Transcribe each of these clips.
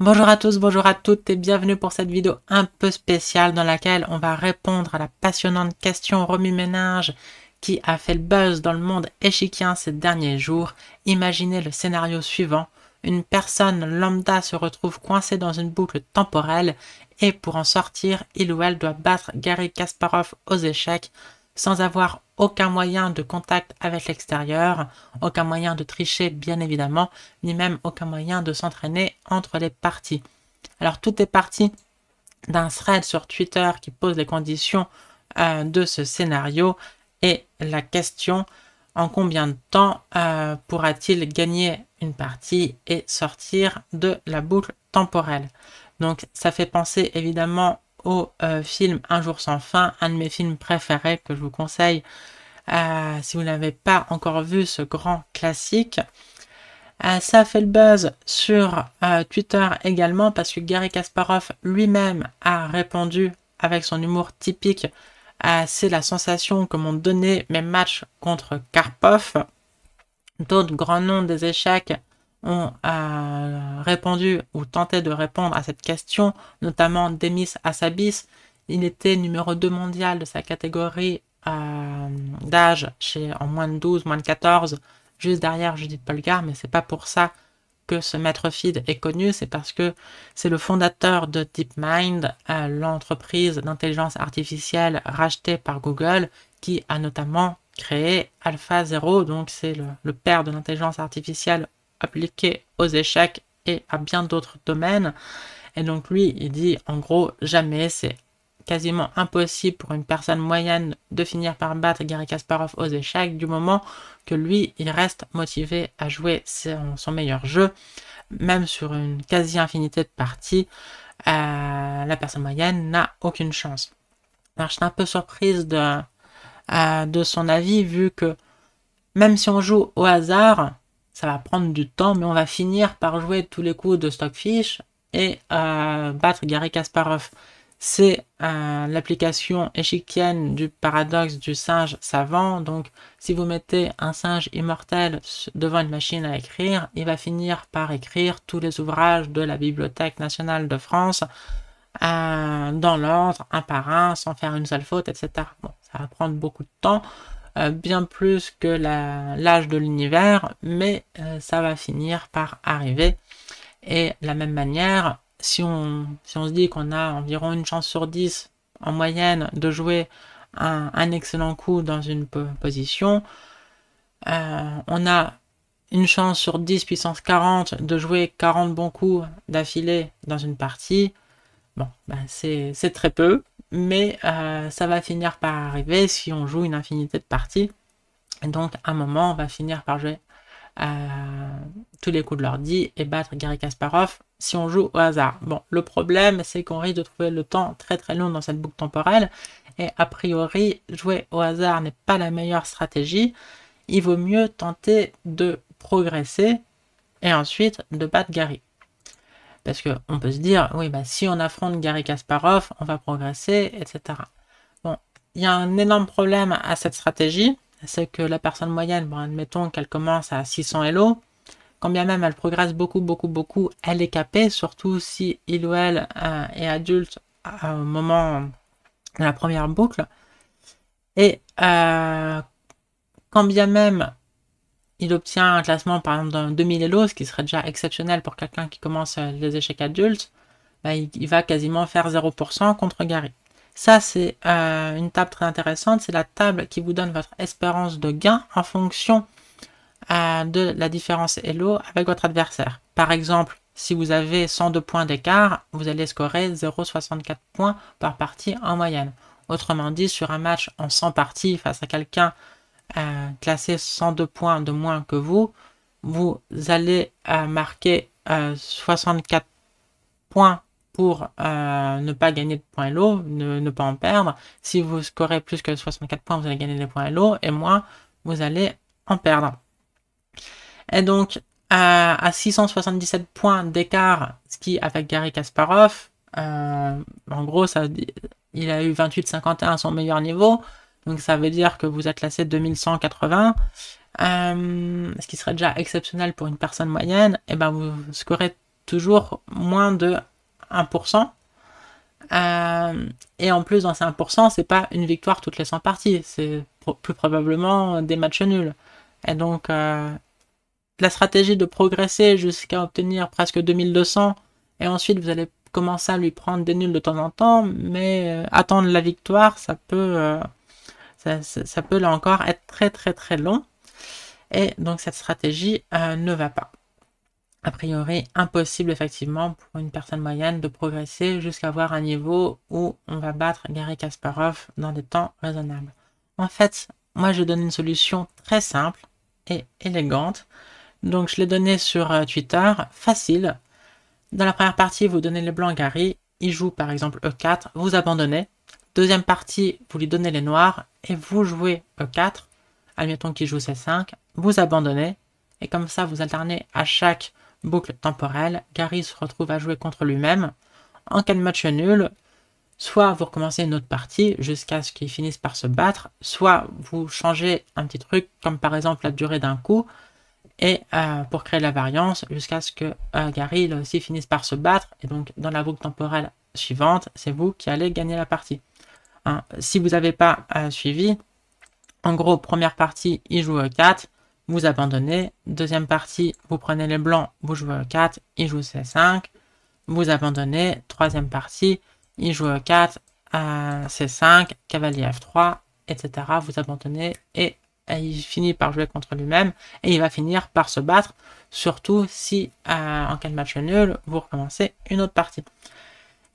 Bonjour à tous, bonjour à toutes et bienvenue pour cette vidéo un peu spéciale dans laquelle on va répondre à la passionnante question Romu Ménage qui a fait le buzz dans le monde échiquien ces derniers jours. Imaginez le scénario suivant. Une personne lambda se retrouve coincée dans une boucle temporelle et pour en sortir, il ou elle doit battre Gary Kasparov aux échecs sans avoir aucun moyen de contact avec l'extérieur, aucun moyen de tricher bien évidemment, ni même aucun moyen de s'entraîner entre les parties. Alors tout est parti d'un thread sur Twitter qui pose les conditions euh, de ce scénario et la question en combien de temps euh, pourra-t-il gagner une partie et sortir de la boucle temporelle. Donc ça fait penser évidemment au euh, film Un jour sans fin, un de mes films préférés que je vous conseille euh, si vous n'avez pas encore vu ce grand classique. Euh, ça fait le buzz sur Twitter également parce que Gary Kasparov lui-même a répondu avec son humour typique c'est la sensation que m'ont donné mes matchs contre Karpov. D'autres grands noms des échecs ont euh, répondu ou tenté de répondre à cette question, notamment Demis Hassabis. Il était numéro 2 mondial de sa catégorie euh, d'âge chez en moins de 12, moins de 14, juste derrière Judith Polgar, mais c'est pas pour ça que ce maître feed est connu, c'est parce que c'est le fondateur de DeepMind, euh, l'entreprise d'intelligence artificielle rachetée par Google, qui a notamment créé AlphaZero, donc c'est le, père de l'intelligence artificielle appliqué aux échecs et à bien d'autres domaines. Et donc lui, il dit en gros, jamais, c'est quasiment impossible pour une personne moyenne de finir par battre Gary Kasparov aux échecs du moment que lui, il reste motivé à jouer son, meilleur jeu, même sur une quasi-infinité de parties, euh, la personne moyenne n'a aucune chance. Alors je suis un peu surprise de, euh, de son avis vu que même si on joue au hasard, ça va prendre du temps, mais on va finir par jouer tous les coups de Stockfish et euh, battre Garry Kasparov. C'est euh, l'application échiquienne du paradoxe du singe savant. Donc, si vous mettez un singe immortel devant une machine à écrire, il va finir par écrire tous les ouvrages de la Bibliothèque nationale de France euh, dans l'ordre, un par un, sans faire une seule faute, etc. Bon, ça va prendre beaucoup de temps. Euh, bien plus que l'âge de l'univers, mais euh, ça va finir par arriver. Et de la même manière, si on, se dit qu'on a environ une chance sur 10 en moyenne de jouer un, excellent coup dans une position, euh, on a une chance sur 10 puissance 40 de jouer 40 bons coups d'affilée dans une partie. Bon, ben, c'est très peu mais euh, ça va finir par arriver si on joue une infinité de parties. donc, à un moment, on va finir par jouer euh, tous les coups de l'ordi et battre Gary Kasparov si on joue au hasard. Bon, le problème, c'est qu'on risque de trouver le temps très très long dans cette boucle temporelle. Et a priori, jouer au hasard n'est pas la meilleure stratégie. Il vaut mieux tenter de progresser et ensuite de battre Gary. Parce qu'on peut se dire, oui, bah, si on affronte Gary Kasparov, on va progresser, etc. Bon, il y a un énorme problème à cette stratégie, c'est que la personne moyenne, admettons qu'elle commence à 600 Elo, quand bien même elle progresse beaucoup, beaucoup, beaucoup, elle est capée, surtout si il ou elle euh, est adulte au moment de la première boucle. Et quand euh, bien même il obtient un classement par exemple d'un 2000 Elo, ce qui serait déjà exceptionnel pour quelqu'un qui commence euh, les échecs adultes, bah, il, va quasiment faire 0% contre Gary. Ça, c'est euh, une table très intéressante. C'est la table qui vous donne votre espérance de gain en fonction euh, de la différence Elo avec votre adversaire. Par exemple, si vous avez 102 points d'écart, vous allez scorer 0,64 points par partie en moyenne. Autrement dit, sur un match en 100 parties face à quelqu'un euh, classé 102 points de moins que vous, vous allez euh, marquer 64 euh, points pour euh, ne pas gagner de points l'eau, ne, pas en perdre. Si vous scorez plus que 64 points, vous allez gagner des points l'eau et moins, vous allez en perdre. Et donc, à 677 points d'écart, ce qui, avec Gary Kasparov, en gros, il a eu 28,51 à son meilleur niveau. Donc ça veut dire que vous êtes classé 2180. Euh, ce qui serait déjà exceptionnel pour une personne moyenne, et eh ben vous scorez toujours moins de 1%. Euh, et en plus, dans ces 1%, c'est pas une victoire toutes les 100 parties, c'est plus probablement des matchs nuls. Et donc, euh, la stratégie de progresser jusqu'à obtenir presque 2200, et ensuite vous allez commencer à lui prendre des nuls de temps en temps, mais attendre la victoire, ça peut ça, peut là encore être très très très long. Et donc cette stratégie euh, ne va pas. A priori, impossible effectivement pour une personne moyenne de progresser jusqu'à avoir un niveau où on va battre Gary Kasparov dans des temps raisonnables. En fait, moi je donne une solution très simple et élégante. Donc je l'ai donnée sur euh, Twitter, facile. Dans la première partie, vous donnez les blancs Gary, il joue par exemple E4, vous abandonnez, Deuxième partie, vous lui donnez les noirs et vous jouez E4. Admettons qu'il joue C5. Vous abandonnez. Et comme ça, vous alternez à chaque boucle temporelle. Gary se retrouve à jouer contre lui-même. En cas de match nul, soit vous recommencez une autre partie jusqu'à ce qu'il finisse par se battre, soit vous changez un petit truc, comme par exemple la durée d'un coup, et euh, pour créer la variance jusqu'à ce que euh, Gary aussi finisse par se battre, et donc dans la boucle temporelle suivante, c'est vous qui allez gagner la partie. Hein. Si vous n'avez pas euh, suivi, en gros, première partie, il joue E4, euh, vous abandonnez. Deuxième partie, vous prenez les blancs, vous jouez E4, euh, il joue C5, vous abandonnez. Troisième partie, il joue E4, C5, cavalier F3, etc. Vous abandonnez et, il finit par jouer contre lui-même et il va finir par se battre, surtout si en cas de match nul, vous recommencez une autre partie.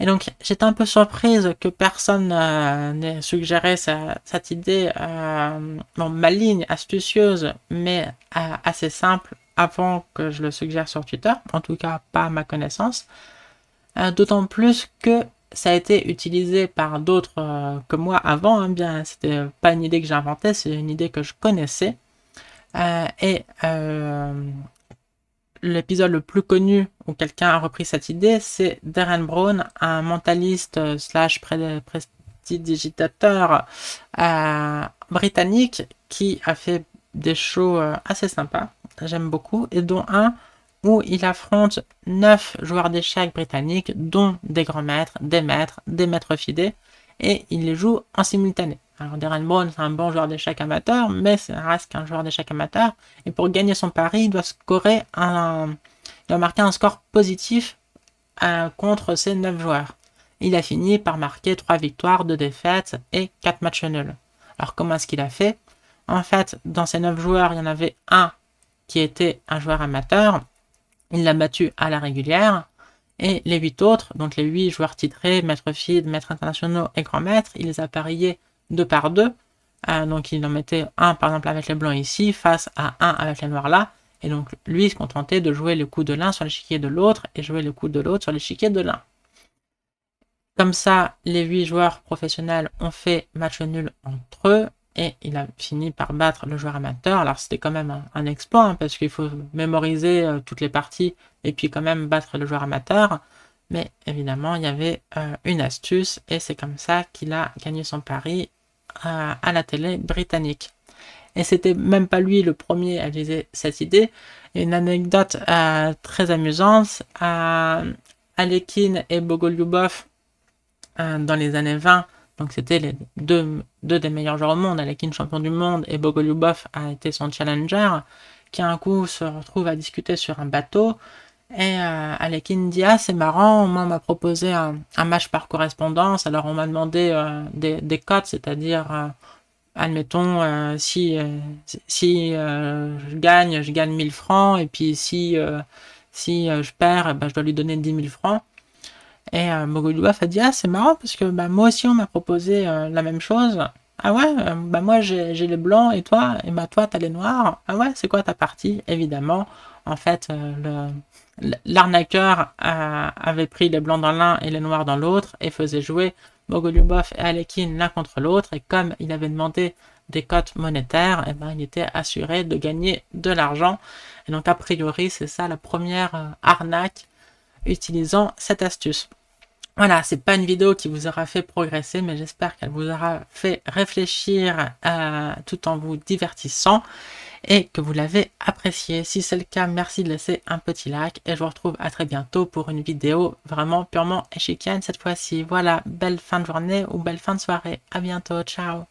Et donc j'étais un peu surprise que personne euh, n'ait suggéré cette idée bon, euh, maligne, astucieuse, mais euh, assez simple avant que je le suggère sur Twitter, en tout cas pas à ma connaissance. D'autant plus que ça a été utilisé par d'autres que moi avant. Hein, bien, c'était pas une idée que j'inventais, c'est une idée que je connaissais. et l'épisode le plus connu où quelqu'un a repris cette idée, c'est Darren Brown, un mentaliste euh, slash prestidigitateur euh, britannique qui a fait des shows euh, assez sympas, j'aime beaucoup, et dont un où il affronte neuf joueurs d'échecs britanniques, dont des grands maîtres, des maîtres, des maîtres fidés, et il les joue en simultané. Alors Darren Brown, c'est un bon joueur d'échec amateur, mais ça reste qu'un joueur d'échec amateur. Et pour gagner son pari, il doit scorer un, il doit marquer un score positif euh, contre ses 9 joueurs. Il a fini par marquer 3 victoires, 2 défaites et 4 matchs nuls. Alors comment est-ce qu'il a fait En fait, dans ces 9 joueurs, il y en avait un qui était un joueur amateur. Il l'a battu à la régulière. Et les 8 autres, donc les 8 joueurs titrés, maître feed, maîtres internationaux et grands maîtres, il les a pariés deux par deux. Euh, donc il en mettait un par exemple avec les blancs ici face à un avec les noirs là. Et donc lui il se contentait de jouer le coup de l'un sur l'échiquier de l'autre et jouer le coup de l'autre sur l'échiquier de l'un. Comme ça, les huit joueurs professionnels ont fait match nul entre eux et il a fini par battre le joueur amateur. Alors c'était quand même un, exploit hein, parce qu'il faut mémoriser euh, toutes les parties et puis quand même battre le joueur amateur. Mais évidemment, il y avait euh, une astuce et c'est comme ça qu'il a gagné son pari à, la télé britannique. Et c'était même pas lui le premier à viser cette idée. Une anecdote euh, très amusante, à euh, Alekhine et Bogolyubov, euh, dans les années 20, donc c'était les deux, des meilleurs joueurs au monde, Alekhine champion du monde et Bogolyubov a été son challenger, qui un coup se retrouve à discuter sur un bateau et euh, dit « c'est marrant, on m'a proposé un, match par correspondance, alors on m'a demandé euh, des, codes, c'est-à-dire, euh, admettons, euh, si, je gagne, je gagne 1000 francs, et puis si, je perds, eh ben, je dois lui donner 10 000 francs. Et euh, a dit, ah c'est marrant, parce que ben, moi aussi on m'a proposé la même chose, ah ouais, euh, bah moi j'ai les blancs et toi, et bah toi t'as les noirs. Ah ouais, c'est quoi ta partie Évidemment, en fait, euh, l'arnaqueur euh, avait pris les blancs dans l'un et les noirs dans l'autre et faisait jouer Bogolubov et Alekin l'un contre l'autre. Et comme il avait demandé des cotes monétaires, et eh ben, il était assuré de gagner de l'argent. Et donc a priori, c'est ça la première arnaque utilisant cette astuce. Voilà, c'est pas une vidéo qui vous aura fait progresser, mais j'espère qu'elle vous aura fait réfléchir euh, tout en vous divertissant et que vous l'avez appréciée. Si c'est le cas, merci de laisser un petit like et je vous retrouve à très bientôt pour une vidéo vraiment purement échicane cette fois-ci. Voilà, belle fin de journée ou belle fin de soirée. À bientôt, ciao